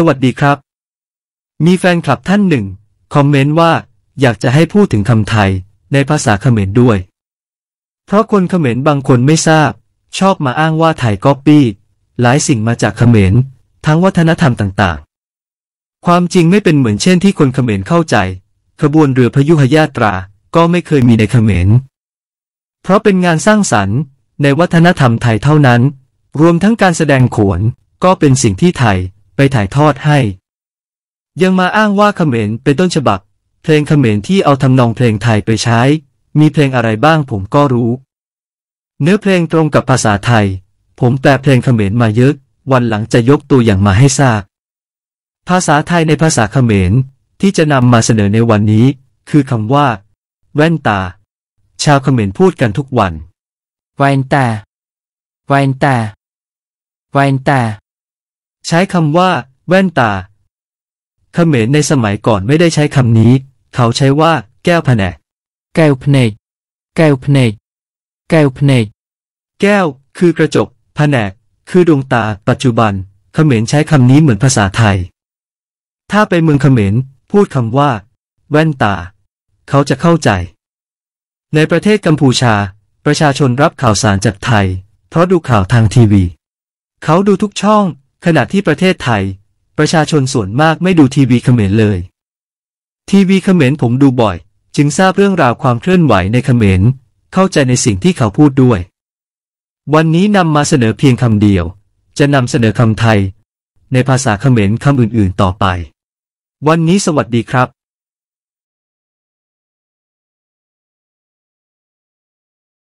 สวัสดีครับ มีแฟนคลับท่านหนึ่ง คอมเมนต์ว่า อยากจะให้พูดถึงคำไทยในภาษาเขมรด้วย เพราะคนเขมรบางคนไม่ทราบ ชอบมาอ้างว่าไทยก๊อปปี้หลายสิ่งมาจากเขมรทั้งวัฒนธรรมต่างๆ ความจริงไม่เป็นเหมือนเช่นที่คนเขมรเข้าใจ ขบวนเรือพยุหยาตราก็ไม่เคยมีในเขมรเพราะเป็นงานสร้างสรรค์ ในวัฒนธรรมไทยเท่านั้น รวมทั้งการแสดงขวนก็เป็นสิ่งที่ไทยไปถ่ายทอดให้ ยังมาอ้างว่าเขมรเป็นต้นฉบับ เพลงเขมรที่เอาทำนองเพลงไทยไปใช้ มีเพลงอะไรบ้างผมก็รู้ เนื้อเพลงตรงกับภาษาไทย ผมแปลเพลงเขมรมาเยอะวันหลังจะยกตัวอย่างมาให้ทราบภาษาไทยในภาษาเขมรที่จะนำมาเสนอในวันนี้ คือคำว่าแว่นตาชาวเขมรพูดกันทุกวันแว่นตาแว่นตาแว่นตาใช้คำว่าแว่นตา เขมรในสมัยก่อนไม่ได้ใช้คำนี้ เขาใช้ว่าแก้วแผนแก้วแผนแก้วแผนแก้วแผนแก้ว คือกระจกแผนแคือดวงตาปัจจุบันเขมรใช้คำนี้เหมือนภาษาไทย ถ้าไปเมืองเขมรพูดคำว่าแว่นตา เขาจะเข้าใจ ในประเทศกัมพูชา ประชาชนรับข่าวสารจากไทย เพราะดูข่าวทางทีวี เขาดูทุกช่องขณะที่ประเทศไทย ประชาชนส่วนมากไม่ดูทีวีเขมรเลยทีวีเขมรผมดูบ่อย จึงทราบเรื่องราวความเคลื่อนไหวในเขมรเข้าใจในสิ่งที่เขาพูดด้วย วันนี้นำมาเสนอเพียงคำเดียว จะนำเสนอคำไทย ในภาษาเขมรคำอื่นๆต่อไป วันนี้สวัสดีครับ